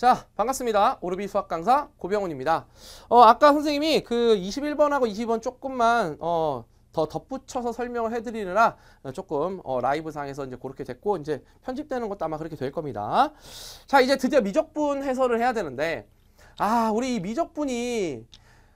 자 반갑습니다 오르비 수학 강사 고병훈입니다 어 아까 선생님이 그 21번하고 22번 조금만 어 더 덧붙여서 설명을 해드리느라 어, 조금 어, 라이브 상에서 이제 그렇게 됐고 이제 편집되는 것도 아마 그렇게 될 겁니다 자 이제 드디어 미적분 해설을 해야 되는데 아 우리 미적분이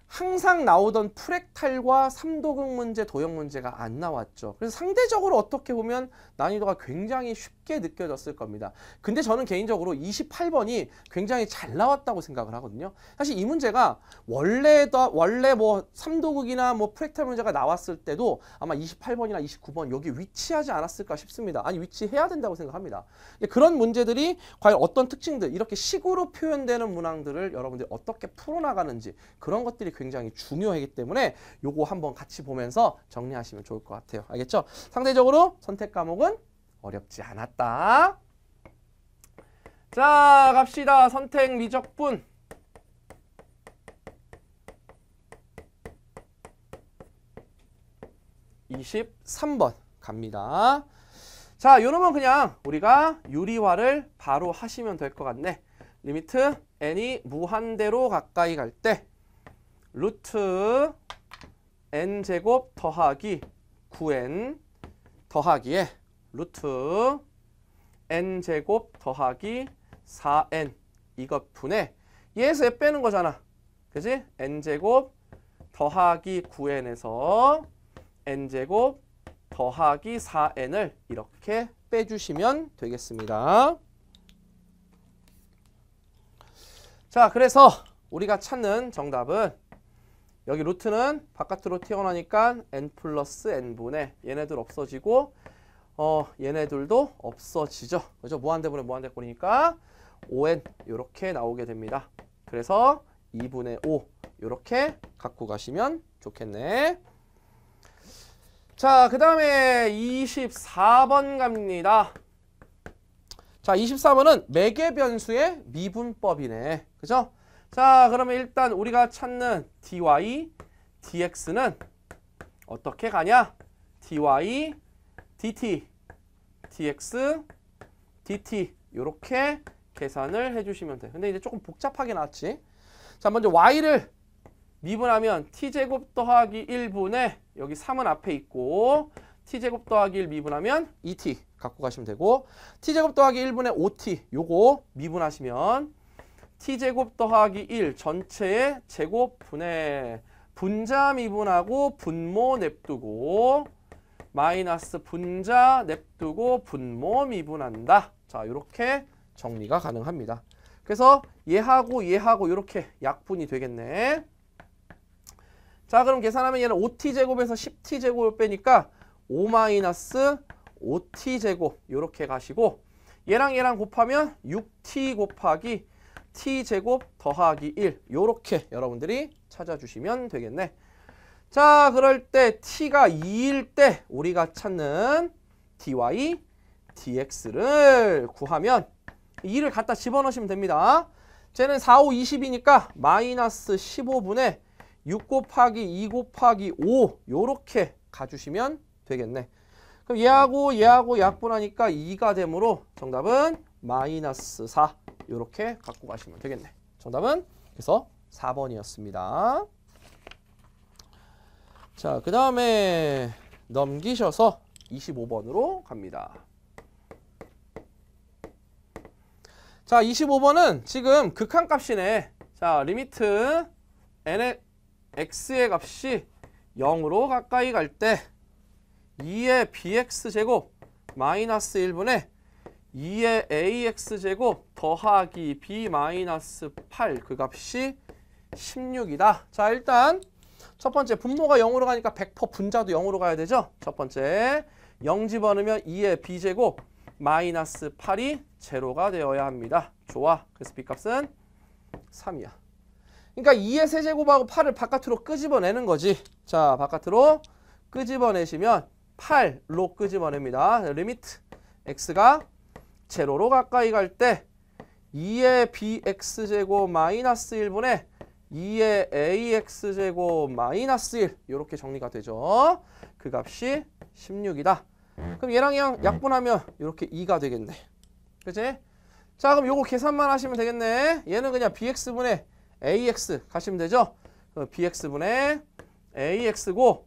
항상 나오던 프랙탈과 삼도극 문제, 도형 문제가 안 나왔죠. 그래서 상대적으로 어떻게 보면 난이도가 굉장히 쉽게 느껴졌을 겁니다. 근데 저는 개인적으로 28번이 굉장히 잘 나왔다고 생각을 하거든요. 사실 이 문제가 원래 다 원래 뭐 삼도극이나 뭐 프랙탈 문제가 나왔을 때도 아마 28번이나 29번 여기 위치하지 않았을까 싶습니다. 아니 위치해야 된다고 생각합니다. 그런 문제들이 과연 어떤 특징들 이렇게 식으로 표현되는 문항들을 여러분들이 어떻게 풀어나가는지 그런 것들이 굉장히 굉장히 중요하기 때문에 요거 한번 같이 보면서 정리하시면 좋을 것 같아요. 알겠죠? 상대적으로 선택 과목은 어렵지 않았다. 자, 갑시다. 선택 미적분. 2 3번 갑니다. 자, 요놈은 그냥 우리가 유리화를 바로 하시면 될 것 같네. 리미트 n이 무한대로 가까이 갈때 루트 n제곱 더하기 9n 더하기에 루트 n제곱 더하기 4n 이것분에 얘에서 빼는 거잖아. 그지? n제곱 더하기 9n에서 n제곱 더하기 4n을 이렇게 빼주시면 되겠습니다. 자, 그래서 우리가 찾는 정답은 여기 루트는 바깥으로 튀어나니까 n 플러스 n분의 얘네들 없어지고 어 얘네들도 없어지죠. 그죠? 무한대분의 무한대꼴이니까 5n 이렇게 나오게 됩니다. 그래서 2분의 5 이렇게 갖고 가시면 좋겠네. 자, 그 다음에 24번 갑니다. 자, 24번은 매개 변수의 미분법이네. 그죠? 자, 그러면 일단 우리가 찾는 dy, dx는 어떻게 가냐? dy, dt, dx, dt 이렇게 계산을 해주시면 돼. 요 근데 이제 조금 복잡하게 나왔지. 자, 먼저 y를 미분하면 t제곱 더하기 1분의 여기 3은 앞에 있고 t제곱 더하기 1 미분하면 2t e 갖고 가시면 되고 t제곱 더하기 1분의 5t 요거 미분하시면 t제곱 더하기 1 전체의 제곱 분해 분자 미분하고 분모 냅두고 마이너스 분자 냅두고 분모 미분한다. 자, 이렇게 정리가 가능합니다. 그래서 얘하고 얘하고 이렇게 약분이 되겠네. 자, 그럼 계산하면 얘는 5t제곱에서 10t제곱을 빼니까 5 마이너스 5t제곱 이렇게 가시고 얘랑 얘랑 곱하면 6t 곱하기 t제곱 더하기 1 요렇게 여러분들이 찾아주시면 되겠네. 자 그럴 때 t가 2일 때 우리가 찾는 dy dx를 구하면 2를 갖다 집어넣으시면 됩니다. 쟤는 4, 5, 20이니까 마이너스 15분의 6 곱하기 2 곱하기 5 요렇게 가주시면 되겠네. 그럼 얘하고 얘하고 약분하니까 2가 되므로 정답은 마이너스 4. 이렇게 갖고 가시면 되겠네. 정답은 그래서 4번이었습니다. 자, 그 다음에 넘기셔서 25번으로 갑니다. 자, 25번은 지금 극한값이네. 자, 리미트 n x의 값이 0으로 가까이 갈 때 2의 bx 제곱 마이너스 1분의 2의 ax제곱 더하기 b 마이너스 8 그 값이 16이다. 자 일단 첫 번째 분모가 0으로 가니까 100% 분자도 0으로 가야 되죠. 첫 번째 0 집어넣으면 2의 b제곱 마이너스 8이 제로가 되어야 합니다. 좋아. 그래서 b값은 3이야. 그러니까 2의 세제곱하고 8을 바깥으로 끄집어내는 거지. 자 바깥으로 끄집어내시면 8로 끄집어냅니다. 리미트 x가 제로로 가까이 갈 때 2의 bx제곱 마이너스 1분의 2의 ax제곱 마이너스 1 이렇게 정리가 되죠. 그 값이 16이다. 그럼 얘랑 얘랑 음. 약분하면 이렇게 2가 되겠네. 그치자 그럼 요거 계산만 하시면 되겠네. 얘는 그냥 bx분의 ax 가시면 되죠. bx분의 ax고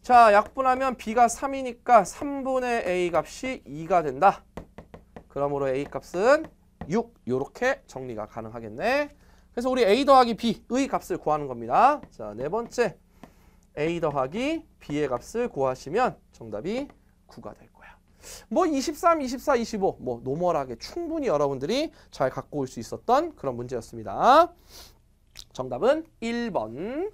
자 약분하면 b가 3이니까 3분의 a 값이 2가 된다. 그러므로 A 값은 6 이렇게 정리가 가능하겠네. 그래서 우리 A 더하기 B의 값을 구하는 겁니다. 자, 네 번째 A 더하기 B의 값을 구하시면 정답이 9가 될 거야. 뭐 23, 24, 25 뭐 노멀하게 충분히 여러분들이 잘 갖고 올 수 있었던 그런 문제였습니다. 정답은 1번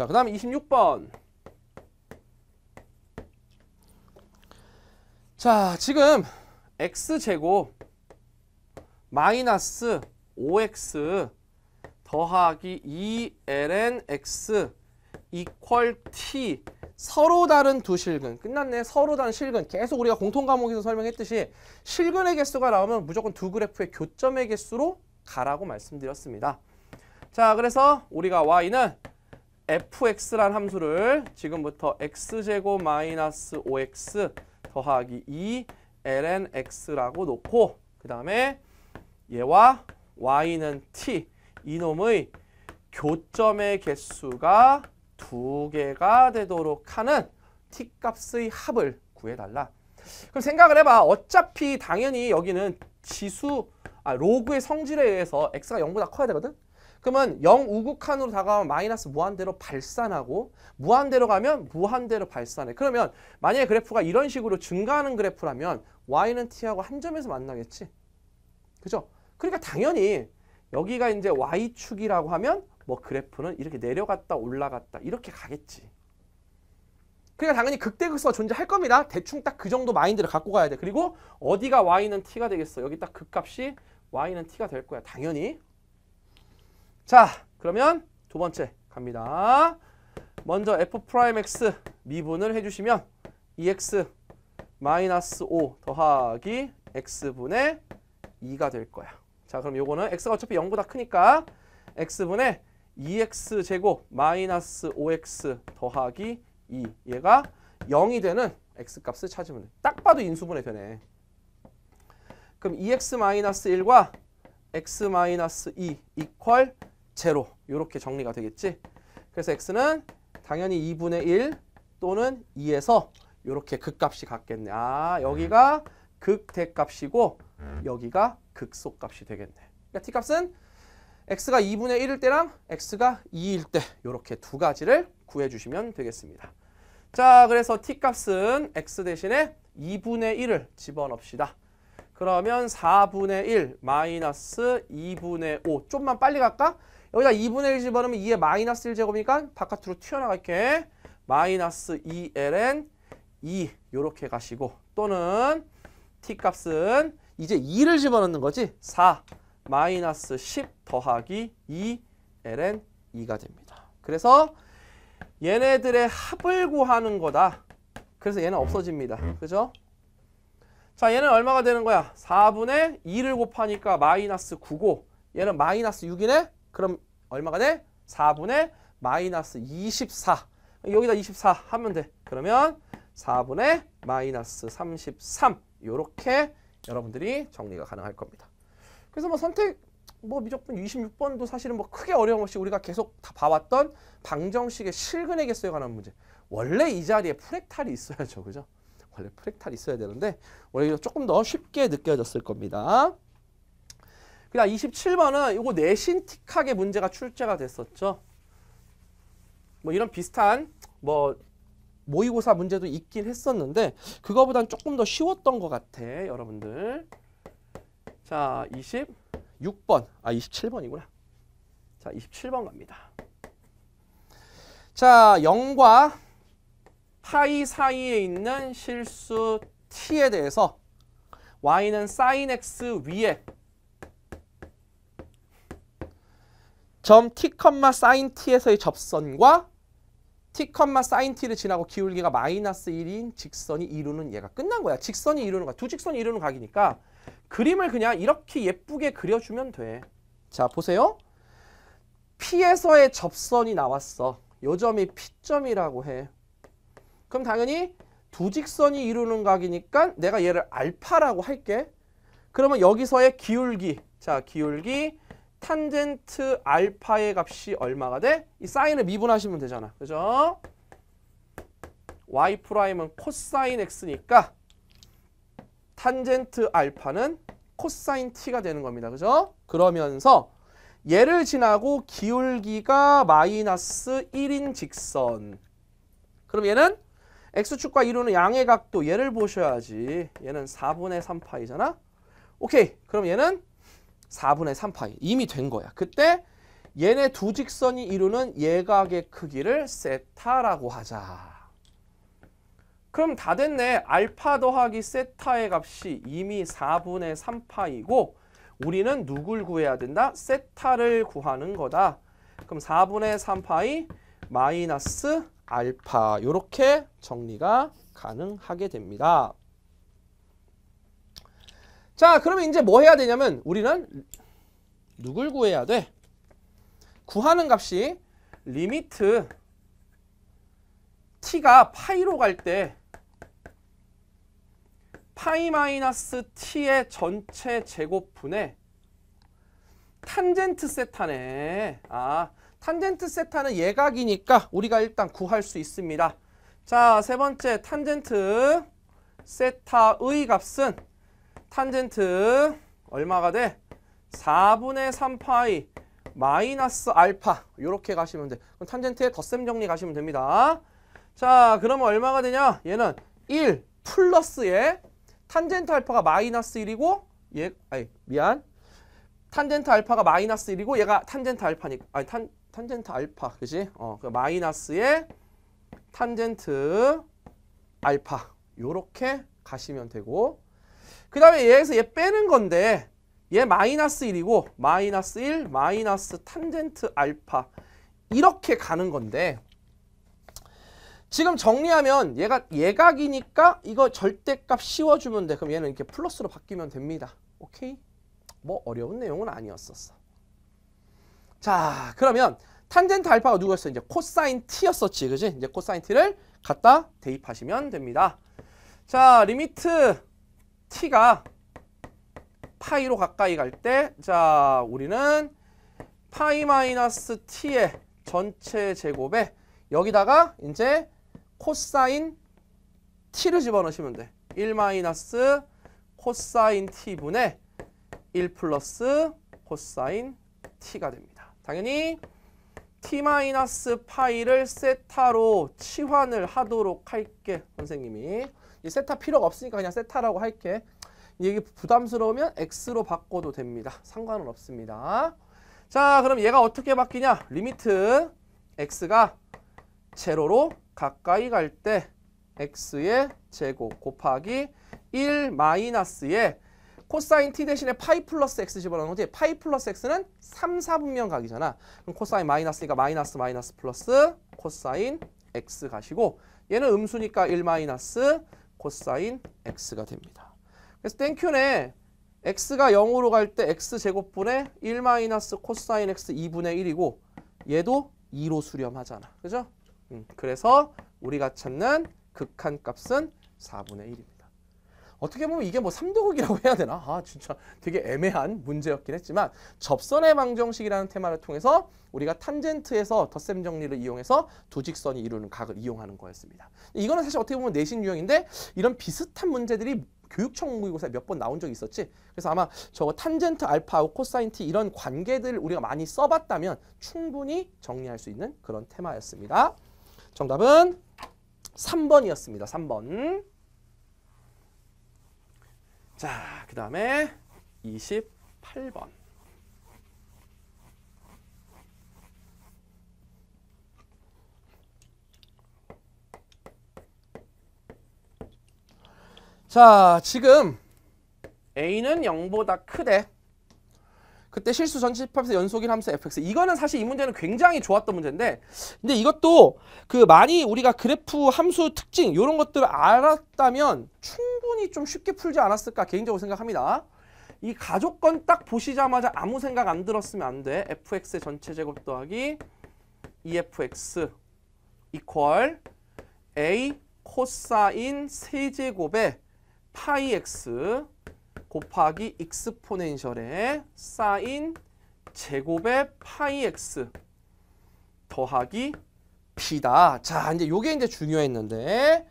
자, 그 다음 26번. 자, 지금 x제곱 마이너스 5x 더하기 2lnx 이퀄 t 서로 다른 두 실근 끝났네 서로 다른 실근 계속 우리가 공통 과목에서 설명했듯이 실근의 개수가 나오면 무조건 두 그래프의 교점의 개수로 가라고 말씀드렸습니다 자 그래서 우리가 y는 fx란 함수를 지금부터 x제곱 마이너스 5x 더하기 2 ln x라고 놓고 그 다음에 얘와 y는 t 이놈의 교점의 개수가 두 개가 되도록 하는 t값의 합을 구해달라. 그럼 생각을 해봐. 어차피 당연히 여기는 지수, 아, 로그의 성질에 의해서 x가 0보다 커야 되거든? 그러면 0 우극한으로 다가가면 마이너스 무한대로 발산하고 무한대로 가면 무한대로 발산해. 그러면 만약에 그래프가 이런 식으로 증가하는 그래프라면 y는 t하고 한 점에서 만나겠지. 그죠? 그러니까 당연히 여기가 이제 y축이라고 하면 뭐 그래프는 이렇게 내려갔다 올라갔다 이렇게 가겠지. 그러니까 당연히 극대극소가 존재할 겁니다. 대충 딱 그 정도 마인드를 갖고 가야 돼. 그리고 어디가 y는 t가 되겠어. 여기 딱 극값이 그 y는 t가 될 거야. 당연히. 자, 그러면 두 번째 갑니다. 먼저 f'x 미분을 해주시면 2x e 마이너스 5 더하기 x분의 2가 될 거야. 자, 그럼 요거는 x가 어차피 0보다 크니까 x분의 2x e 제곱 마이너스 5x 더하기 2 얘가 0이 되는 x값을 찾으면 돼. 딱 봐도 인수분해 되네. 그럼 2x 마이너스 1과 x 마이너스 2 이퀄 제로 이렇게 정리가 되겠지. 그래서 x는 당연히 2분의 1 또는 2에서 이렇게 극값이 같겠네. 아 여기가 극대값이고 음. 여기가 극소값이 되겠네. 그러니까 t값은 x가 2분의 1일 때랑 x가 2일 때 이렇게 두 가지를 구해주시면 되겠습니다. 자 그래서 t값은 x 대신에 2분의 1을 집어넣읍시다. 그러면 4분의 1 마이너스 2분의 5 좀만 빨리 갈까? 여기다 2분의 1 집어넣으면 2의 마이너스 1 제곱이니까 바깥으로 튀어나갈게. 마이너스 2ln 2이렇게 가시고 또는 t값은 이제 2를 집어넣는 거지. 4 마이너스 10 더하기 2ln 2가 됩니다. 그래서 얘네들의 합을 구하는 거다. 그래서 얘는 없어집니다. 그죠? 자 얘는 얼마가 되는 거야? 4분의 2를 곱하니까 마이너스 9고 얘는 마이너스 6이네? 그럼 얼마가 돼? 4분의 마이너스 24. 여기다 24 하면 돼. 그러면 4분의 마이너스 33. 요렇게 여러분들이 정리가 가능할 겁니다. 그래서 뭐 선택 뭐 미적분 26번도 사실은 뭐 크게 어려움 없이 우리가 계속 다 봐왔던 방정식의 실근의 개수에 관한 문제. 원래 이 자리에 프랙탈이 있어야죠. 그죠? 원래 프랙탈이 있어야 되는데 원래 조금 더 쉽게 느껴졌을 겁니다. 그다음 27번은 이거 내신틱하게 문제가 출제가 됐었죠. 뭐 이런 비슷한 뭐 모의고사 문제도 있긴 했었는데 그거보단 조금 더 쉬웠던 것 같아 여러분들 자 26번 아 27번이구나 자 27번 갑니다 자 0과 파이 사이에 있는 실수 t에 대해서 y는 sin x 위에 점 t, sin t에서의 접선과 t, sin t를 지나고 기울기가 마이너스 1인 직선이 이루는 얘가 끝난 거야. 직선이 이루는 거야. 두 직선이 이루는 각이니까 그림을 그냥 이렇게 예쁘게 그려주면 돼. 자, 보세요. P에서의 접선이 나왔어. 요 점이 P점이라고 해. 그럼 당연히 두 직선이 이루는 각이니까 내가 얘를 알파라고 할게. 그러면 여기서의 기울기, 자 기울기 탄젠트 알파의 값이 얼마가 돼? 이 사인을 미분하시면 되잖아. 그죠? y 프라임은 코사인 x니까 탄젠트 알파는 코사인 t가 되는 겁니다. 그죠? 그러면서 얘를 지나고 기울기가 마이너스 1인 직선. 그럼 얘는 x축과 이루는 양의 각도 얘를 보셔야지. 얘는 4분의 3파이잖아. 오케이. 그럼 얘는 4분의 3파이 이미 된 거야. 그때 얘네 두 직선이 이루는 예각의 크기를 세타라고 하자. 그럼 다 됐네. 알파 더하기 세타의 값이 이미 4분의 3파이고 우리는 누굴 구해야 된다? 세타를 구하는 거다. 그럼 4분의 3파이 마이너스 알파 이렇게 정리가 가능하게 됩니다. 자 그러면 이제 뭐 해야 되냐면 우리는 누굴 구해야 돼? 구하는 값이 리미트 t가 파이로 갈 때 파이 마이너스 t의 전체 제곱분의 탄젠트 세타네. 아, 탄젠트 세타는 예각이니까 우리가 일단 구할 수 있습니다. 자, 세 번째 탄젠트 세타의 값은 탄젠트 얼마가 돼? 4분의 3파이 마이너스 알파 이렇게 가시면 돼. 그럼 탄젠트의 덧셈 정리 가시면 됩니다. 자, 그러면 얼마가 되냐? 얘는 1 플러스에 탄젠트 알파가 마이너스 1이고 얘 아니 미안. 탄젠트 알파가 마이너스 1이고 얘가 탄젠트 알파니까 아니 탄 탄젠트 알파 그지? 어, 그 마이너스에 탄젠트 알파 요렇게 가시면 되고 그 다음에 얘에서 얘 빼는 건데 얘 마이너스 1이고 마이너스 1, 마이너스 탄젠트 알파 이렇게 가는 건데 지금 정리하면 얘가 예각이니까 이거 절대값 씌워주면 돼. 그럼 얘는 이렇게 플러스로 바뀌면 됩니다. 오케이? 뭐 어려운 내용은 아니었었어. 자 그러면 탄젠트 알파가 누구였어? 이제 코사인 t였었지. 그지? 이제 코사인 t를 갖다 대입하시면 됩니다. 자 리미트 t가 파이로 가까이 갈 때 자 우리는 파이 마이너스 t의 전체 제곱에 여기다가 이제 코사인 t를 집어넣으시면 돼. 1 마이너스 코사인 t분의 1 플러스 코사인 t가 됩니다. 당연히 t 마이너스 파이를 세타로 치환을 하도록 할게 선생님이. 이 세타 필요가 없으니까 그냥 세타라고 할게. 이게 부담스러우면 x로 바꿔도 됩니다. 상관은 없습니다. 자, 그럼 얘가 어떻게 바뀌냐? 리미트 x가 제로로 가까이 갈 때 x의 제곱 곱하기 1 마이너스의 코사인 t 대신에 파이 플러스 x 집어넣는 거지 파이 플러스 x는 3, 4분면 각이잖아 그럼 코사인 마이너스니까 마이너스 마이너스 플러스 코사인 x 가시고 얘는 음수니까 1 마이너스 코사인 x가 됩니다. 그래서 땡큐네 x가 0으로 갈 때 x제곱분의 1 마이너스 코사인 x 2분의 1이고 얘도 2로 수렴하잖아. 그죠? 음, 그래서 우리가 찾는 극한값은 4분의 1입니다. 어떻게 보면 이게 뭐 삼도극이라고 해야 되나? 아, 진짜 되게 애매한 문제였긴 했지만 접선의 방정식이라는 테마를 통해서 우리가 탄젠트에서 덧셈 정리를 이용해서 두 직선이 이루는 각을 이용하는 거였습니다. 이거는 사실 어떻게 보면 내신 유형인데 이런 비슷한 문제들이 교육청 모의고사에 몇 번 나온 적이 있었지. 그래서 아마 저거 탄젠트 알파고 코사인 티 이런 관계들 우리가 많이 써봤다면 충분히 정리할 수 있는 그런 테마였습니다. 정답은 3번이었습니다. 3번. 자, 그 다음에 28번. 자, 지금 A는 0보다 크대. 그때 실수 전체 집합에 연속 1 함수 fx. 이거는 사실 이 문제는 굉장히 좋았던 문제인데 근데 이것도 그 많이 우리가 그래프 함수 특징 이런 것들을 알았다면 충분히 좀 쉽게 풀지 않았을까 개인적으로 생각합니다. 이 가족건 딱 보시자마자 아무 생각 안 들었으면 안 돼. fx의 전체 제곱 더하기 EFX 이퀄 A 코사인 세제곱의 파이 X 곱하기 익스포넨셜의 사인 제곱의 파이 x 더하기 p다. 자, 이제 요게 이제 중요했는데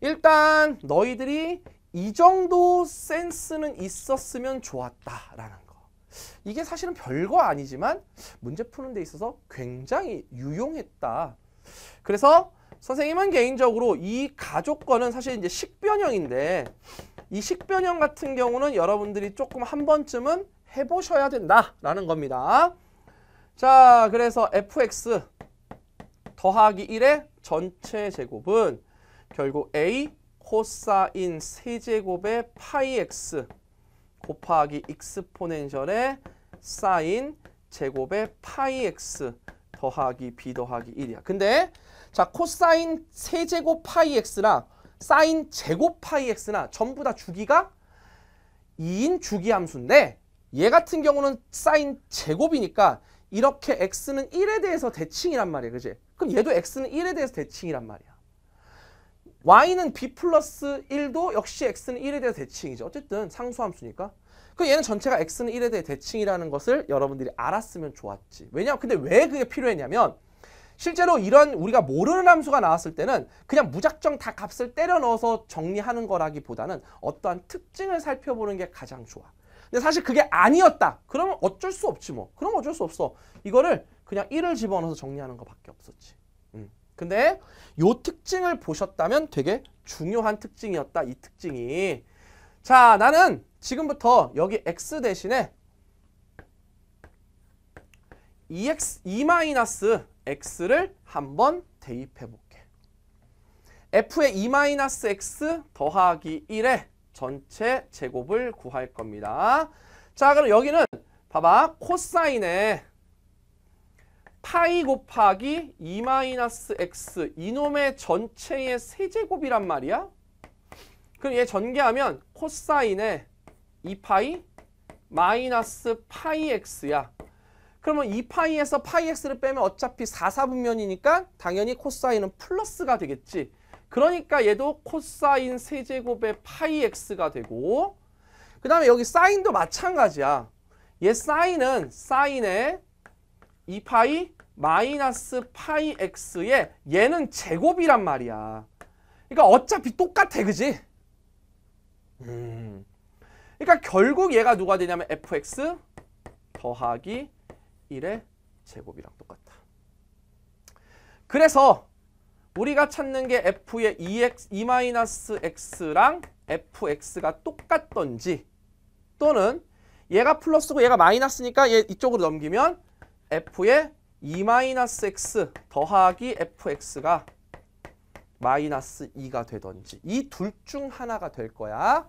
일단 너희들이 이 정도 센스는 있었으면 좋았다라는 거. 이게 사실은 별거 아니지만 문제 푸는 데 있어서 굉장히 유용했다. 그래서 선생님은 개인적으로 이가족 거는 사실 이제 식변형인데 이 식변형 같은 경우는 여러분들이 조금 한 번쯤은 해보셔야 된다라는 겁니다. 자, 그래서 fx 더하기 1의 전체 제곱은 결국 a 코사인 세제곱의 파이 x 곱하기 익스포넨셜의 사인 제곱의 파이 x 더하기 b 더하기 1이야. 근데 자 코사인 세제곱 파이 x랑 사인 제곱 파이 x나 전부 다 주기가 2인 주기 함수인데 얘 같은 경우는 사인 제곱이니까 이렇게 x는 1에 대해서 대칭이란 말이야. 그지? 그럼 얘도 x는 1에 대해서 대칭이란 말이야. y는 b 플러스 1도 역시 x는 1에 대해서 대칭이죠. 어쨌든 상수함수니까. 그럼 얘는 전체가 x는 1에 대해 대칭이라는 것을 여러분들이 알았으면 좋았지. 왜냐? 면 근데 왜 그게 필요했냐면 실제로 이런 우리가 모르는 함수가 나왔을 때는 그냥 무작정 다 값을 때려 넣어서 정리하는 거라기보다는 어떠한 특징을 살펴보는 게 가장 좋아. 근데 사실 그게 아니었다. 그러면 어쩔 수 없지 뭐. 그럼 어쩔 수 없어. 이거를 그냥 1을 집어넣어서 정리하는 것밖에 없었지. 음. 근데 요 특징을 보셨다면 되게 중요한 특징이었다. 이 특징이. 자, 나는 지금부터 여기 x 대신에 2x, 2-x를 한번 대입해 볼게. f의 2-x 더하기 1의 전체 제곱을 구할 겁니다. 자, 그럼 여기는 봐봐. 코사인에 파이 곱하기 2-x 이놈의 전체의 세제곱이란 말이야. 그럼 얘 전개하면 코사인에 2파이 마이너스 파이 x야. 그러면 이 파이에서 파이 x를 빼면 어차피 4 4분면이니까 당연히 코사인은 플러스가 되겠지. 그러니까 얘도 코사인 세제곱의 파이 x가 되고 그 다음에 여기 사인도 마찬가지야. 얘 사인은 사인의 2파이 마이너스 파이 x에 얘는 제곱이란 말이야. 그러니까 어차피 똑같아 그지? 음. 그러니까 결국 얘가 누가 되냐면 fx 더하기 1의 제곱이랑 똑같다. 그래서 우리가 찾는 게 f의 2x, 2-x랑 fx가 똑같던지 또는 얘가 플러스고 얘가 마이너스니까 얘 이쪽으로 넘기면 f의 2-x 더하기 fx가 마이너스 2가 되던지 이 둘 중 하나가 될 거야.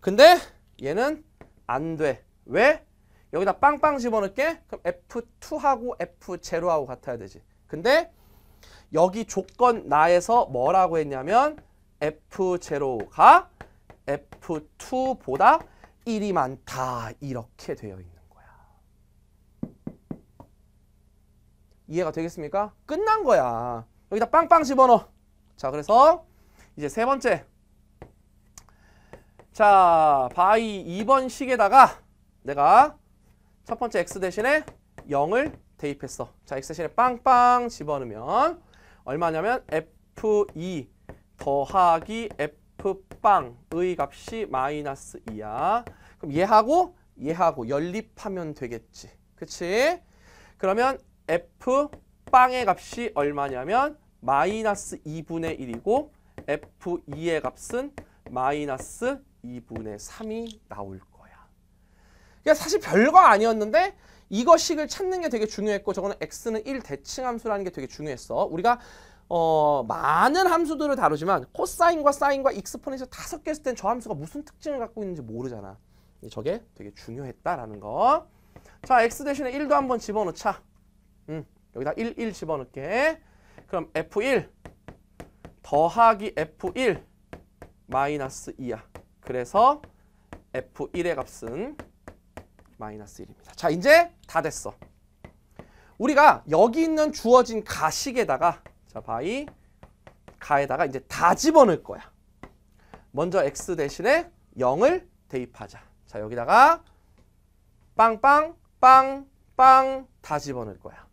근데 얘는 안 돼. 왜? 여기다 빵빵 집어넣게 그럼 F2하고 F0하고 같아야 되지. 근데 여기 조건 나에서 뭐라고 했냐면 F0가 F2보다 1이 많다. 이렇게 되어 있는 거야. 이해가 되겠습니까? 끝난 거야. 여기다 빵빵 집어넣어. 자, 그래서 이제 세 번째. 자, 바이 2번 식에다가 내가 첫 번째 x 대신에 0을 대입했어. 자, x 대신에 빵빵 집어넣으면 얼마냐면 f2 e 더하기 f빵의 값이 마이너스 2야. 그럼 얘하고 얘하고 연립하면 되겠지. 그치? 그러면 f빵의 값이 얼마냐면 마이너스 2분의 1이고 f2의 값은 마이너스 2분의 3이 나올 거야. 그러니까 사실 별거 아니었는데 이것식을 찾는 게 되게 중요했고 저거는 x는 1 대칭 함수라는 게 되게 중요했어. 우리가 어, 많은 함수들을 다루지만 코사인과 사인과 익스포넨셜 다개였을땐 저 함수가 무슨 특징을 갖고 있는지 모르잖아. 저게 되게 중요했다라는 거. 자, x 대신에 1도 한번 집어넣자. 음, 여기다 1, 1 집어넣게. 그럼 f1 더하기 f1 마이너스 2야. 그래서 f1의 값은 마이너스 1입니다. 자, 이제 다 됐어. 우리가 여기 있는 주어진 가식에다가 자, 바이 가에다가 이제 다 집어넣을 거야. 먼저 x 대신에 0을 대입하자. 자, 여기다가 빵빵 빵빵다 집어넣을 거야.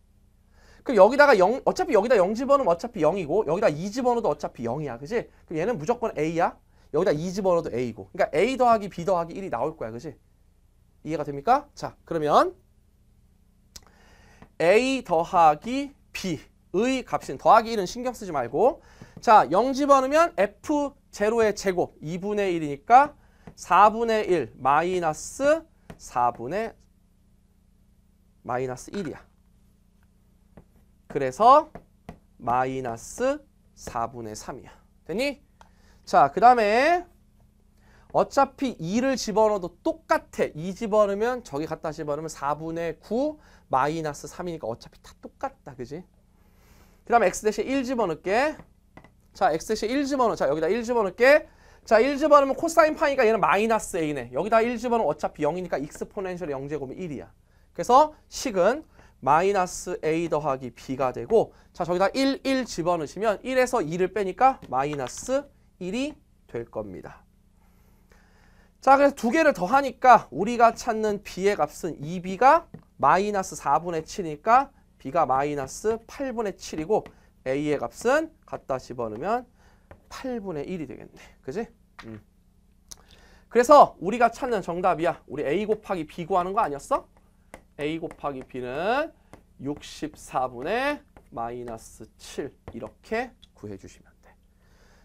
그럼 여기다가 0 어차피 여기다 0 집어넣으면 어차피 0이고 여기다 2 집어넣어도 어차피 0이야. 그지 그럼 얘는 무조건 a야. 여기다 2 집어넣어도 a고. 이 그러니까 a 더하기 b 더하기 1이 나올 거야. 그지 이해가 됩니까? 자, 그러면 A 더하기 B의 값인 더하기 1은 신경 쓰지 말고 자, 0 집어넣으면 F0의 제곱 2분의 1이니까 4분의 1 마이너스 4분의 마이너스 1이야. 그래서 마이너스 4분의 3이야. 됐니? 자, 그 다음에 어차피 2를 집어넣어도 똑같아. 2 집어넣으면 저기 갖다 집어넣으면 4분의 9 마이너스 3이니까 어차피 다 똑같다. 그지? 그 다음에 x 대신 1 집어넣을게. 자, x 대신 1 집어넣어. 자, 여기다 1 집어넣을게. 자, 1 집어넣으면 코사인 파니까 얘는 마이너스 a네. 여기다 1 집어넣으면 어차피 0이니까 익스포넨셜의 0제곱이 1이야. 그래서 식은 마이너스 a 더하기 b가 되고 자, 저기다 1, 1 집어넣으시면 1에서 2를 빼니까 마이너스 1이 될 겁니다. 자 그래서 두 개를 더 하니까 우리가 찾는 b의 값은 2b가 마이너스 4분의 7이니까 b가 마이너스 8분의 7이고 a의 값은 갖다 집어넣으면 8분의 1이 되겠네. 그지? 음. 그래서 우리가 찾는 정답이야. 우리 a 곱하기 b 구하는 거 아니었어? a 곱하기 b는 64분의 마이너스 7 이렇게 구해주시면 돼.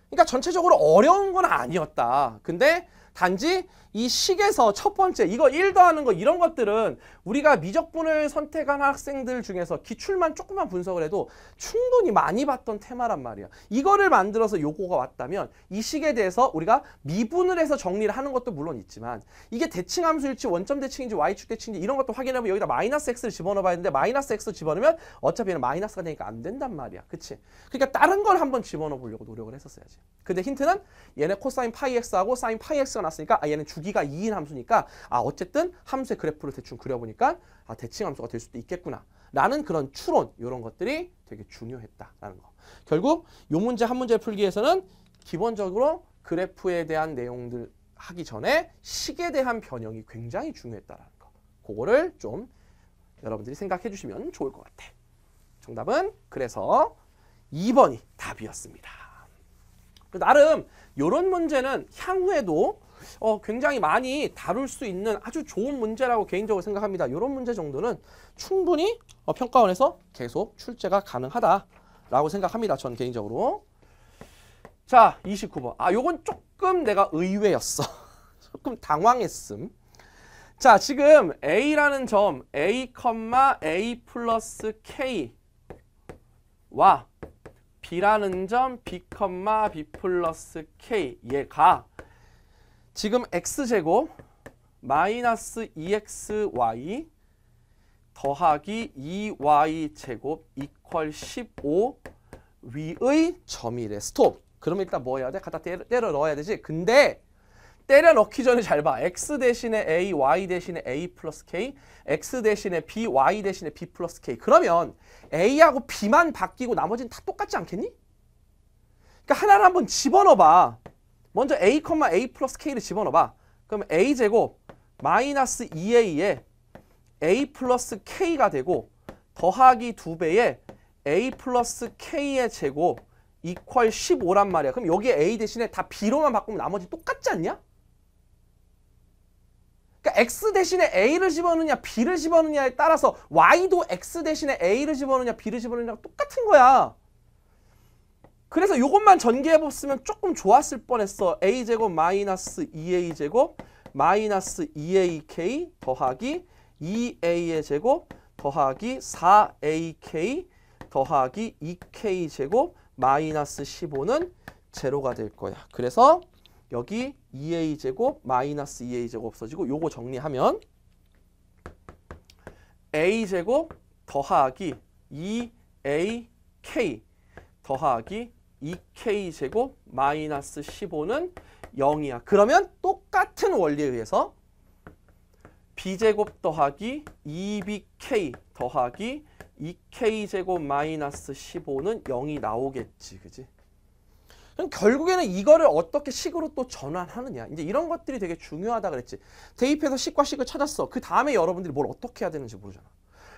그러니까 전체적으로 어려운 건 아니었다. 근데 단지 이 식에서 첫 번째 이거 1 더하는 거 이런 것들은 우리가 미적분을 선택한 학생들 중에서 기출만 조금만 분석을 해도 충분히 많이 봤던 테마란 말이야. 이거를 만들어서 요거가 왔다면 이 식에 대해서 우리가 미분을 해서 정리를 하는 것도 물론 있지만 이게 대칭함수일지 원점 대칭인지 y축 대칭인지 이런 것도 확인하면 여기다 마이너스 x를 집어넣어봐야 되는데 마이너스 x 집어넣으면 어차피 는 마이너스가 되니까 안 된단 말이야. 그치? 그러니까 다른 걸 한번 집어넣어 보려고 노력을 했었어야지. 근데 힌트는 얘네 코사인 파이 x하고 사인 파이 x가 않았으니까 아 얘는 주기가 2인 함수니까 아 어쨌든 함수의 그래프를 대충 그려보니까 아 대칭 함수가 될 수도 있겠구나 라는 그런 추론 이런 것들이 되게 중요했다라는 거 결국 요 문제 한 문제 풀기 위해서는 기본적으로 그래프에 대한 내용들 하기 전에 식에 대한 변형이 굉장히 중요했다라는 거 그거를 좀 여러분들이 생각해 주시면 좋을 것 같아 정답은 그래서 2번이 답이었습니다 나름 이런 문제는 향후에도 어, 굉장히 많이 다룰 수 있는 아주 좋은 문제라고 개인적으로 생각합니다. 이런 문제 정도는 충분히 어, 평가원에서 계속 출제가 가능하다라고 생각합니다. 저는 개인적으로. 자, 29번. 아, 요건 조금 내가 의외였어. 조금 당황했음. 자, 지금 A라는 점 A, A 플러스 K와 B라는 점 B, B 플러스 K 얘가 지금 x제곱 마이너스 2xy 더하기 2y제곱 이퀄 15 위의 점이래. 스톱. 그러면 일단 뭐 해야 돼? 갖다 때려, 때려 넣어야 되지. 근데 때려 넣기 전에 잘 봐. x 대신에 a, y 대신에 a 플러스 k, x 대신에 b, y 대신에 b 플러스 k. 그러면 a하고 b만 바뀌고 나머지는 다 똑같지 않겠니? 그러니까 하나를 한번 집어넣어 봐. 먼저 a, a 플러스 k를 집어넣어봐. 그럼 a제곱 마이너스 2a에 a 플러스 k가 되고 더하기 2배에 a 플러스 k의 제곱 이퀄 15란 말이야. 그럼 여기에 a 대신에 다 b로만 바꾸면 나머지 똑같지 않냐? 그러니까 x 대신에 a를 집어넣느냐 b를 집어넣느냐에 따라서 y도 x 대신에 a를 집어넣느냐 b를 집어넣느냐가 똑같은 거야. 그래서 이것만 전개해봤으면 조금 좋았을 뻔했어. a제곱 마이너스 2a제곱 마이너스 2ak 더하기 2a의 제곱 더하기 4ak 더하기 2k 제곱 마이너스 15는 제로가 될 거야. 그래서 여기 2a 제곱 마이너스 2a 제곱 없어지고 요거 정리하면 a 제곱 더하기 2ak 더하기 2k제곱 마이너스 15는 0이야. 그러면 똑같은 원리에 의해서 b제곱 더하기 2bk 더하기 2k제곱 마이너스 15는 0이 나오겠지. 그지? 그럼 결국에는 이거를 어떻게 식으로 또 전환하느냐. 이제 이런 것들이 되게 중요하다 그랬지. 대입해서 식과 식을 찾았어. 그 다음에 여러분들이 뭘 어떻게 해야 되는지 모르잖아.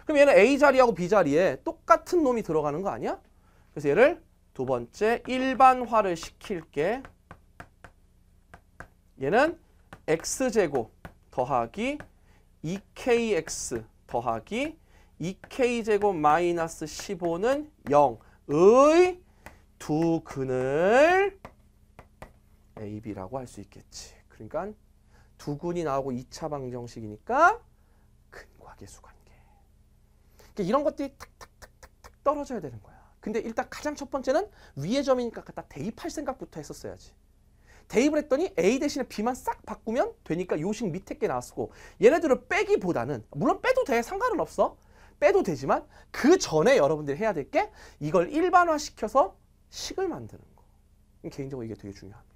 그럼 얘는 A자리하고 B자리에 똑같은 놈이 들어가는 거 아니야? 그래서 얘를 두 번째 일반화를 시킬게. 얘는 x제곱 더하기 2kx 더하기 2k제곱 마이너스 15는 0의 두 근을 ab라고 할 수 있겠지. 그러니까 두 근이 나오고 2차 방정식이니까 근과계수 관계. 그러니까 이런 것들이 탁탁탁탁 떨어져야 되는 거야. 근데 일단 가장 첫 번째는 위의 점이니까 갖다 대입할 생각부터 했었어야지. 대입을 했더니 A 대신에 B만 싹 바꾸면 되니까 요식 밑에 게 나왔고 얘네들을 빼기보다는 물론 빼도 돼 상관은 없어. 빼도 되지만 그 전에 여러분들이 해야 될 게 이걸 일반화시켜서 식을 만드는 거. 개인적으로 이게 되게 중요합니다.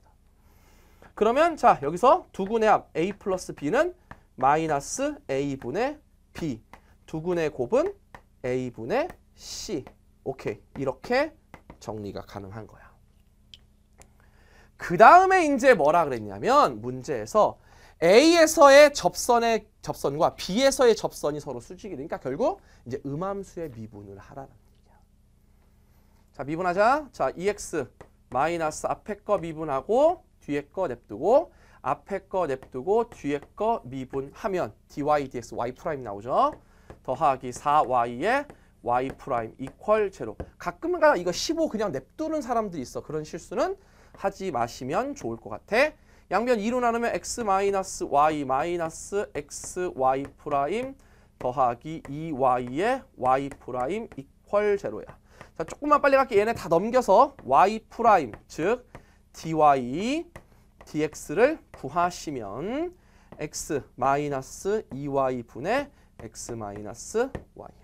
그러면 자 여기서 두군의합 A 플러스 B는 마이너스 A분의 B 두군의 곱은 A분의 C 오케이. 이렇게 정리가 가능한 거야. 그 다음에 이제 뭐라 그랬냐면 문제에서 A에서의 접선의 접선과 B에서의 접선이 서로 수직이니까 결국 이제 음함수의 미분을 하라는 얘야자 미분하자. 자 EX 마이너스 앞에 거 미분하고 뒤에 거 냅두고 앞에 거 냅두고 뒤에 거 미분하면 dy dx y 프라임 나오죠. 더하기 4y에 y 프라임 이퀄 제로. 가끔가다 이거 15 그냥 냅두는 사람들이 있어. 그런 실수는 하지 마시면 좋을 것 같아. 양변 2로 나누면 x 마이너스 y 마이너스 x y 프라임 더하기 2y의 y 프라임 이퀄 제로야. 자, 조금만 빨리 갈게. 얘네 다 넘겨서 y 프라임 즉 dy dx를 구하시면 x 마이너스 2y 분의 x 마이너스 y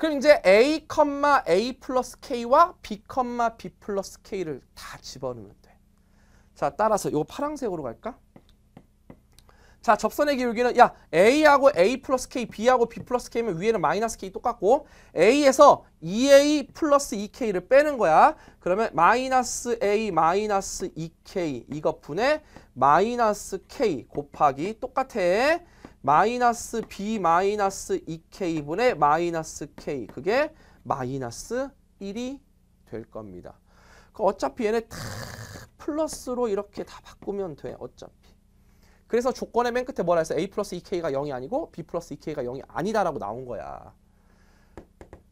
그럼 이제 a, a 플러스 k와 b, b 플러스 k를 다 집어넣으면 돼. 자, 따라서 이 파란색으로 갈까? 자, 접선의 기울기는 야 a하고 a 플러스 k, b하고 b 플러스 k면 위에는 마이너스 k 똑같고 a에서 2a e 플러스 2k를 e 빼는 거야. 그러면 마이너스 a 마이너스 2k e 이거 분의 마이너스 k 곱하기 똑같아. 마이너스 b 마이너스 2k분의 마이너스 k 그게 마이너스 1이 될 겁니다. 그 어차피 얘네 다 플러스로 이렇게 다 바꾸면 돼 어차피. 그래서 조건의 맨 끝에 뭐라 했어? a 플러스 2k가 0이 아니고 b 플러스 2k가 0이 아니다라고 나온 거야.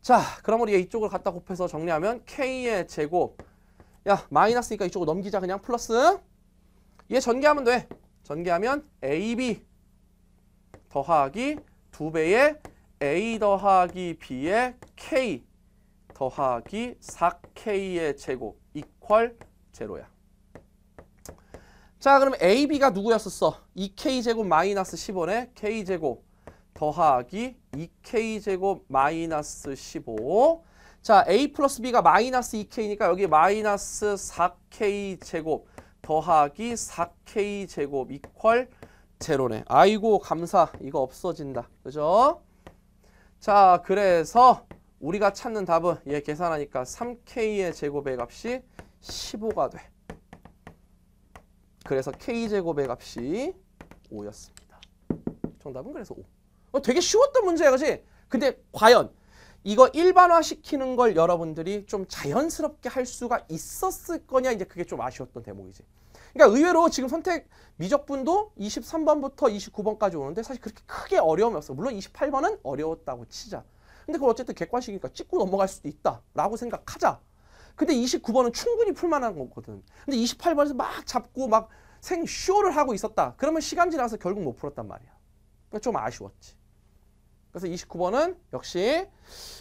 자그럼 우리 얘 이쪽을 갖다 곱해서 정리하면 k의 제곱 야 마이너스니까 이쪽으로 넘기자 그냥 플러스 얘 전개하면 돼. 전개하면 ab 더하기 2배의 a 더하기 b의 k 더하기 4k의 제곱 이퀄 제로야. 자, 그럼 ab가 누구였었어? 2k제곱 마이너스 1 0원 k제곱 더하기 2k제곱 마이너스 15 자, a 플러스 b가 마이너스 2k니까 여기 마이너스 4k제곱 더하기 4k제곱 이퀄 제로네. 아이고 감사 이거 없어진다. 그죠? 자 그래서 우리가 찾는 답은 얘 계산하니까 3k의 제곱의 값이 15가 돼. 그래서 k제곱의 값이 5였습니다. 정답은 그래서 5. 어, 되게 쉬웠던 문제야, 그지? 근데 과연 이거 일반화시키는 걸 여러분들이 좀 자연스럽게 할 수가 있었을 거냐 이제 그게 좀 아쉬웠던 대목이지. 그러니까 의외로 지금 선택 미적분도 23번부터 29번까지 오는데 사실 그렇게 크게 어려움이 없어. 물론 28번은 어려웠다고 치자. 근데 그걸 어쨌든 객관식이니까 찍고 넘어갈 수도 있다라고 생각하자. 근데 29번은 충분히 풀만한 거거든. 근데 28번에서 막 잡고 막 생쇼를 하고 있었다. 그러면 시간 지나서 결국 못 풀었단 말이야. 그러니까 좀 아쉬웠지. 그래서 29번은 역시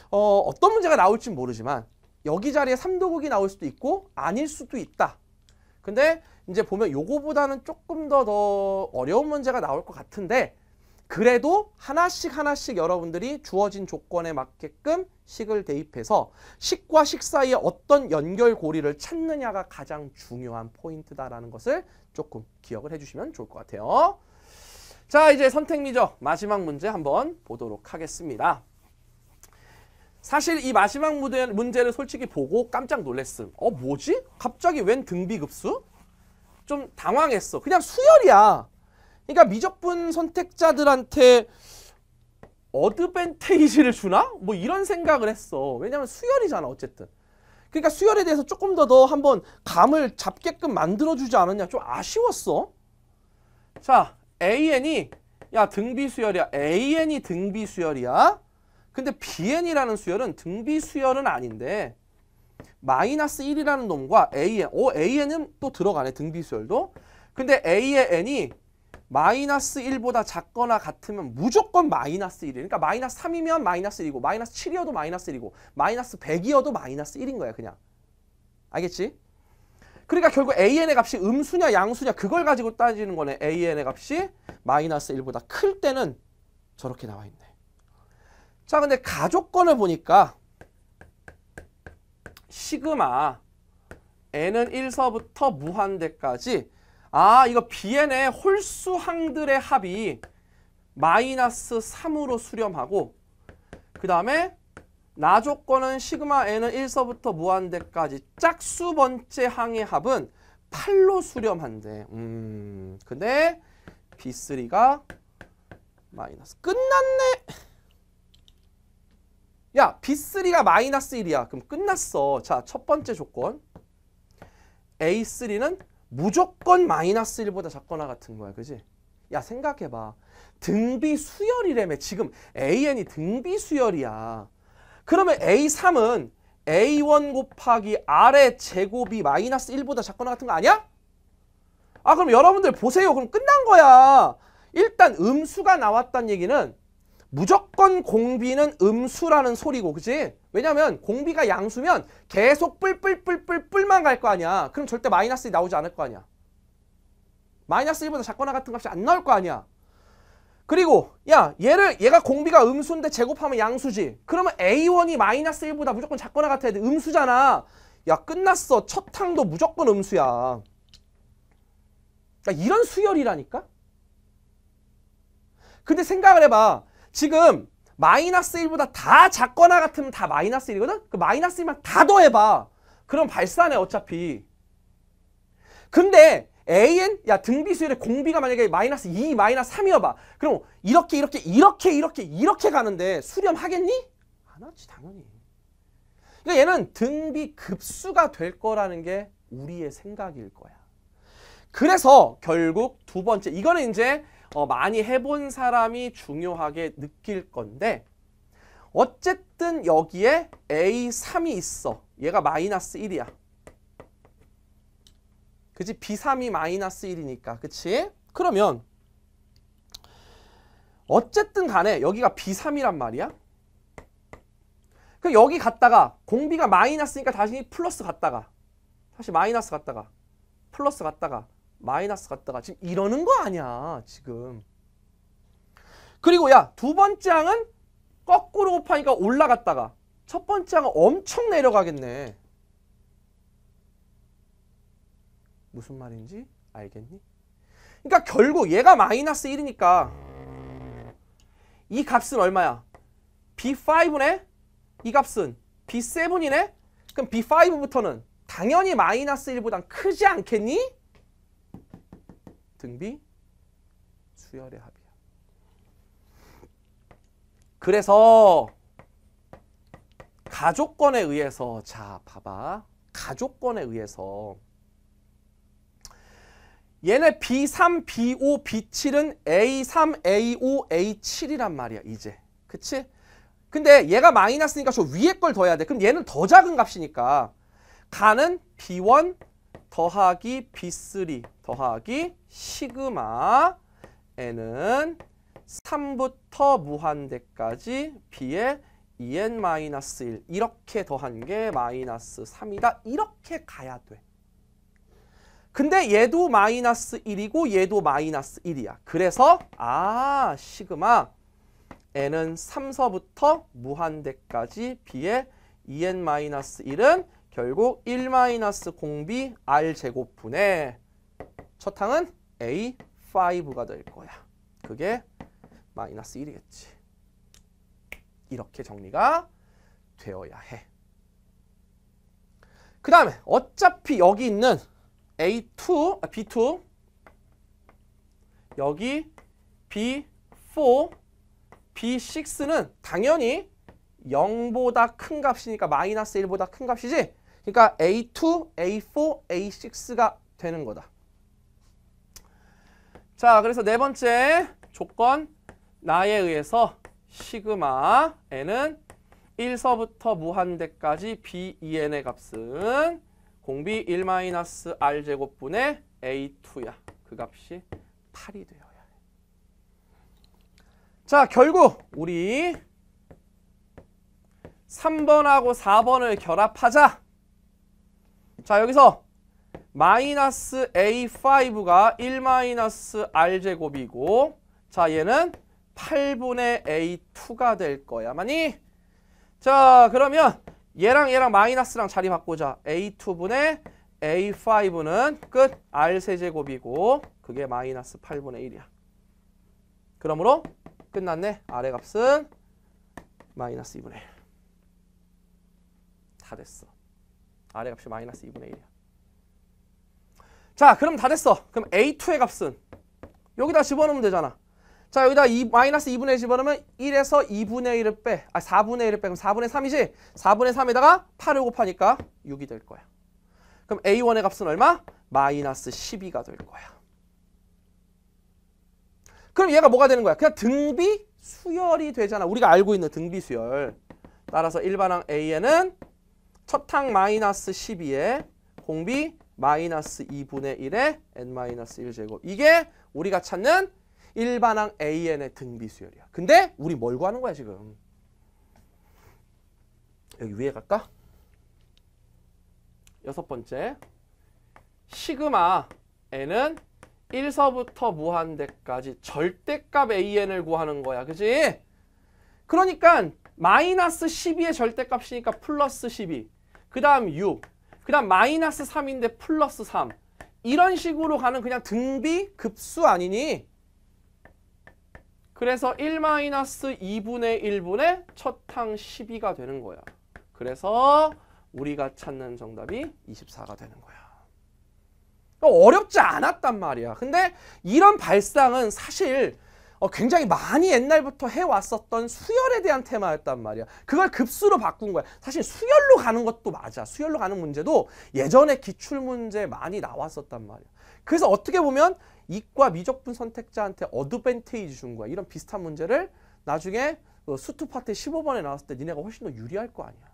어, 어떤 문제가 나올지 모르지만 여기 자리에 3도국이 나올 수도 있고 아닐 수도 있다. 근데 이제 보면 요거보다는 조금 더 더 어려운 문제가 나올 것 같은데 그래도 하나씩 하나씩 여러분들이 주어진 조건에 맞게끔 식을 대입해서 식과 식 사이에 어떤 연결고리를 찾느냐가 가장 중요한 포인트다라는 것을 조금 기억을 해주시면 좋을 것 같아요. 자 이제 선택미죠. 마지막 문제 한번 보도록 하겠습니다. 사실 이 마지막 문제를 솔직히 보고 깜짝 놀랐음. 어, 뭐지? 갑자기 웬 등비급수? 좀 당황했어. 그냥 수열이야. 그러니까 미적분 선택자들한테 어드밴테이지를 주나? 뭐 이런 생각을 했어. 왜냐면 수열이잖아, 어쨌든. 그러니까 수열에 대해서 조금 더 더 한번 감을 잡게끔 만들어주지 않았냐. 좀 아쉬웠어. 자, AN이 야 등비 수열이야. AN이 등비 수열이야. 근데 BN이라는 수열은 등비 수열은 아닌데 마이너스 1이라는 놈과 AN, 오 AN은 또 들어가네 등비 수열도. 근데 A의 N이 마이너스 1보다 작거나 같으면 무조건 마이너스 1이에요. 그러니까 마이너스 3이면 마이너스 1이고 마이너스 7이어도 마이너스 1이고 마이너스 100이어도 마이너스 1인 거야 그냥. 알겠지? 그러니까 결국 AN의 값이 음수냐 양수냐 그걸 가지고 따지는 거네. AN의 값이 마이너스 1보다 클 때는 저렇게 나와 있네. 자, 근데 가족권을 보니까 시그마 n은 1서부터 무한대까지 아 이거 bn의 홀수항들의 합이 마이너스 3으로 수렴하고 그 다음에 나조건은 시그마 n은 1서부터 무한대까지 짝수 번째 항의 합은 8로 수렴한대 음 근데 b3가 마이너스 끝났네 야, B3가 마이너스 1이야. 그럼 끝났어. 자, 첫 번째 조건. A3는 무조건 마이너스 1보다 작거나 같은 거야. 그지? 야, 생각해봐. 등비 수열이래며 지금 AN이 등비 수열이야. 그러면 A3은 A1 곱하기 R의 제곱이 마이너스 1보다 작거나 같은 거 아니야? 아 그럼 여러분들 보세요. 그럼 끝난 거야. 일단 음수가 나왔다는 얘기는 무조건 공비는 음수라는 소리고 그지 왜냐면 공비가 양수면 계속 뿔뿔뿔뿔뿔만 갈 거 아니야 그럼 절대 마이너스 1 나오지 않을 거 아니야 마이너스 1보다 작거나 같은 값이 안 나올 거 아니야 그리고 야 얘를 얘가 공비가 음수인데 제곱하면 양수지 그러면 A1이 마이너스 1보다 무조건 작거나 같아야 돼 음수잖아 야 끝났어 첫 탕도 무조건 음수야 그 이런 수열이라니까 근데 생각을 해봐 지금 마이너스 1보다 다 작거나 같으면 다 마이너스 1이거든? 그 마이너스 1만 다 더해봐. 그럼 발산해 어차피. 근데 AN, 야등비수열의 공비가 만약에 마이너스 2, 마이너스 3이어봐. 그럼 이렇게 이렇게 이렇게 이렇게 이렇게 가는데 수렴하겠니? 안 하지 당연히. 그러니까 얘는 등비 급수가 될 거라는 게 우리의 생각일 거야. 그래서 결국 두 번째 이거는 이제 어, 많이 해본 사람이 중요하게 느낄 건데 어쨌든 여기에 A3이 있어. 얘가 마이너스 1이야. 그치 B3이 마이너스 1이니까. 그치? 그러면 어쨌든 간에 여기가 B3이란 말이야. 그 여기 갔다가 공비가 마이너스니까 다시 플러스 갔다가 다시 마이너스 갔다가 플러스 갔다가 마이너스 갔다가 지금 이러는 거 아니야 지금 그리고 야 두 번째 항은 거꾸로 곱하니까 올라갔다가 첫 번째 항은 엄청 내려가겠네 무슨 말인지 알겠니? 그러니까 결국 얘가 마이너스 1이니까 이 값은 얼마야? B5네? 이 값은 B7이네? 그럼 B5부터는 당연히 마이너스 1보단 크지 않겠니? 등비 수열의 합이야. 그래서 가족권에 의해서 자 봐봐 가족권에 의해서 얘네 B3, B5, B7은 A3, A5, A7이란 말이야 이제 그치? 근데 얘가 마이너스니까 저 위에 걸 더해야 돼 그럼 얘는 더 작은 값이니까 가는 B1, 더하기 B3 더하기 시그마 N은 3부터 무한대까지 B의 2n-1 e 이렇게 더한 게 마이너스 3이다. 이렇게 가야 돼. 근데 얘도 마이너스 1이고 얘도 마이너스 1이야. 그래서 아 시그마 n은 3서부터 무한대까지 b의 2n-1은 e 결국 1-0B R제곱분의 첫 항은 A5가 될 거야. 그게 마이너스 1이겠지. 이렇게 정리가 되어야 해. 그 다음에 어차피 여기 있는 A2, 아, B2 여기 B4, B6는 당연히 0보다 큰 값이니까 마이너스 1보다 큰 값이지 그러니까 A2, A4, A6가 되는 거다. 자, 그래서 네 번째 조건 나에 의해서 시그마 n은 1서부터 무한대까지 b2n의 e 값은 공비 1-r제곱분의 a2야. 그 값이 8이 되어야 해. 자, 결국 우리 3번하고 4번을 결합하자. 자 여기서 마이너스 a5가 1 마이너스 r제곱이고 자 얘는 8분의 a2가 될 거야만이 자 그러면 얘랑 얘랑 마이너스랑 자리 바꾸자 a2분의 a5는 끝 r세제곱이고 그게 마이너스 8분의 1이야 그러므로 끝났네 아래 값은 마이너스 2분의 1다 됐어 아래 값이 마이너스 2분의 1이야. 자, 그럼 다 됐어. 그럼 A2의 값은 여기다 집어넣으면 되잖아. 자, 여기다 2, 마이너스 2분의 1 집어넣으면 1에서 2분의 1을 빼. 아, 4분의 1을 빼. 그럼 4분의 3이지? 4분의 3에다가 8을 곱하니까 6이 될 거야. 그럼 A1의 값은 얼마? 마이너스 12가 될 거야. 그럼 얘가 뭐가 되는 거야? 그냥 등비 수열이 되잖아. 우리가 알고 있는 등비 수열. 따라서 1반항 A에는 첫탕 마이너스 12에 공비 마이너스 2분의 1에 n 마이너스 1제곱. 이게 우리가 찾는 일반항 AN의 등비수열이야. 근데 우리 뭘 구하는 거야 지금? 여기 위에 갈까? 여섯 번째 시그마 n은 1서부터 무한대까지 절대값 an을 구하는 거야. 그지? 그러니까 마이너스 12의 절대값이니까 플러스 12그 다음 6, 그 다음 마이너스 3인데 플러스 3 이런 식으로 가는 그냥 등비 급수 아니니 그래서 1-2분의 마이너스 1분의 첫 항 12가 되는 거야. 그래서 우리가 찾는 정답이 24가 되는 거야. 그러니까 어렵지 않았단 말이야. 근데 이런 발상은 사실 어, 굉장히 많이 옛날부터 해왔었던 수혈에 대한 테마였단 말이야. 그걸 급수로 바꾼 거야. 사실 수혈로 가는 것도 맞아. 수혈로 가는 문제도 예전에 기출문제 많이 나왔었단 말이야. 그래서 어떻게 보면 이과 미적분 선택자한테 어드밴테이지 준 거야. 이런 비슷한 문제를 나중에 그 수투 파트 15번에 나왔을 때 니네가 훨씬 더 유리할 거 아니야.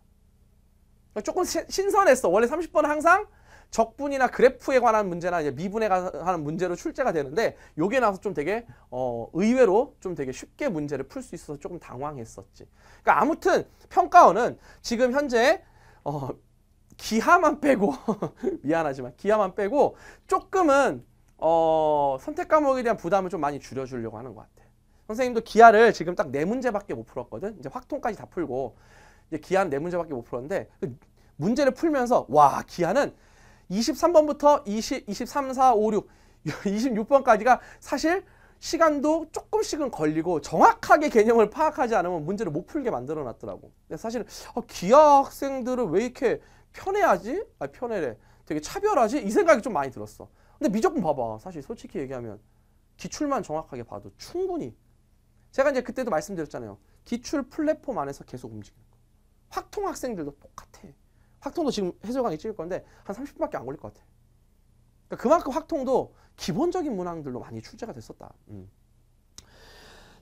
조금 시, 신선했어. 원래 30번은 항상 적분이나 그래프에 관한 문제나 이제 미분에 관한 문제로 출제가 되는데 요게 나서 와좀 되게 어 의외로 좀 되게 쉽게 문제를 풀 수 있어서 조금 당황했었지. 그러니까 아무튼 평가원은 지금 현재 어 기하만 빼고 미안하지만 기하만 빼고 조금은 어 선택 과목에 대한 부담을 좀 많이 줄여 주려고 하는 것 같아. 선생님도 기하를 지금 딱 네 문제밖에 못 풀었거든. 이제 확통까지 다 풀고 이제 기한 네 문제밖에 못 풀었는데 그 문제를 풀면서 와, 기하는 23번부터 20, 23, 4, 5, 6, 26번까지가 사실 시간도 조금씩은 걸리고 정확하게 개념을 파악하지 않으면 문제를 못 풀게 만들어 놨더라고. 사실 어, 기아 학생들은 왜 이렇게 편애하지? 아, 편애래. 되게 차별하지? 이 생각이 좀 많이 들었어. 근데 미적분 봐봐. 사실 솔직히 얘기하면 기출만 정확하게 봐도 충분히 제가 이제 그때도 말씀드렸잖아요. 기출 플랫폼 안에서 계속 움직이는 거. 확통 학생들도 똑같아. 확통도 지금 해설관이 찍을 건데 한 30분밖에 안 걸릴 것 같아. 그러니까 그만큼 확통도 기본적인 문항들로 많이 출제가 됐었다. 음.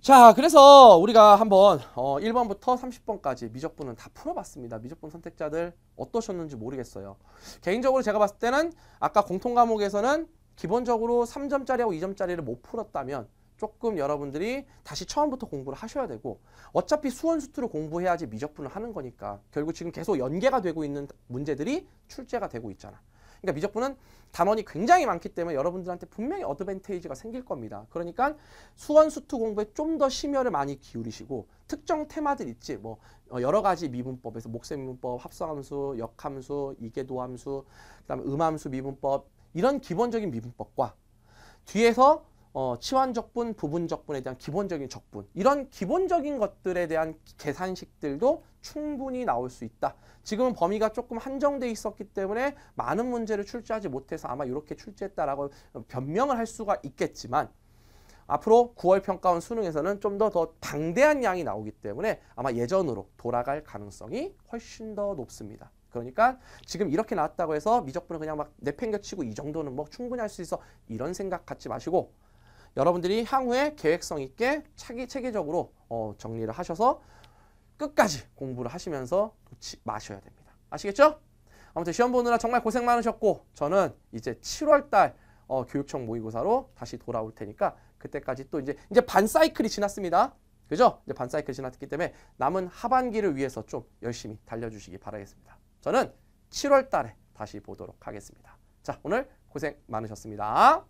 자, 그래서 우리가 한번 어, 1번부터 30번까지 미적분은 다 풀어봤습니다. 미적분 선택자들 어떠셨는지 모르겠어요. 개인적으로 제가 봤을 때는 아까 공통 과목에서는 기본적으로 3점짜리하고 2점짜리를 못 풀었다면 조금 여러분들이 다시 처음부터 공부를 하셔야 되고 어차피 수원수투로 공부해야지 미적분을 하는 거니까 결국 지금 계속 연계가 되고 있는 문제들이 출제가 되고 있잖아. 그러니까 미적분은 단원이 굉장히 많기 때문에 여러분들한테 분명히 어드밴테이지가 생길 겁니다. 그러니까 수원수투 공부에 좀 더 심혈을 많이 기울이시고 특정 테마들 있지 뭐 어, 여러 가지 미분법에서 목세미분법, 합성함수, 역함수, 이계도함수, 그다음에 음함수 미분법 이런 기본적인 미분법과 뒤에서 어, 치환적분, 부분적분에 대한 기본적인 적분 이런 기본적인 것들에 대한 계산식들도 충분히 나올 수 있다. 지금은 범위가 조금 한정돼 있었기 때문에 많은 문제를 출제하지 못해서 아마 이렇게 출제했다라고 변명을 할 수가 있겠지만 앞으로 9월 평가원 수능에서는 좀 더 더 방대한 양이 나오기 때문에 아마 예전으로 돌아갈 가능성이 훨씬 더 높습니다. 그러니까 지금 이렇게 나왔다고 해서 미적분을 그냥 막 내팽겨치고 이 정도는 뭐 충분히 할 수 있어 이런 생각 갖지 마시고 여러분들이 향후에 계획성 있게 차기 체계적으로 어, 정리를 하셔서 끝까지 공부를 하시면서 놓치 마셔야 됩니다. 아시겠죠? 아무튼 시험 보느라 정말 고생 많으셨고 저는 이제 7월달 어, 교육청 모의고사로 다시 돌아올 테니까 그때까지 또 이제 이제 반 사이클이 지났습니다. 그죠? 이제 반 사이클 지났기 때문에 남은 하반기를 위해서 좀 열심히 달려주시기 바라겠습니다. 저는 7월달에 다시 보도록 하겠습니다. 자 오늘 고생 많으셨습니다.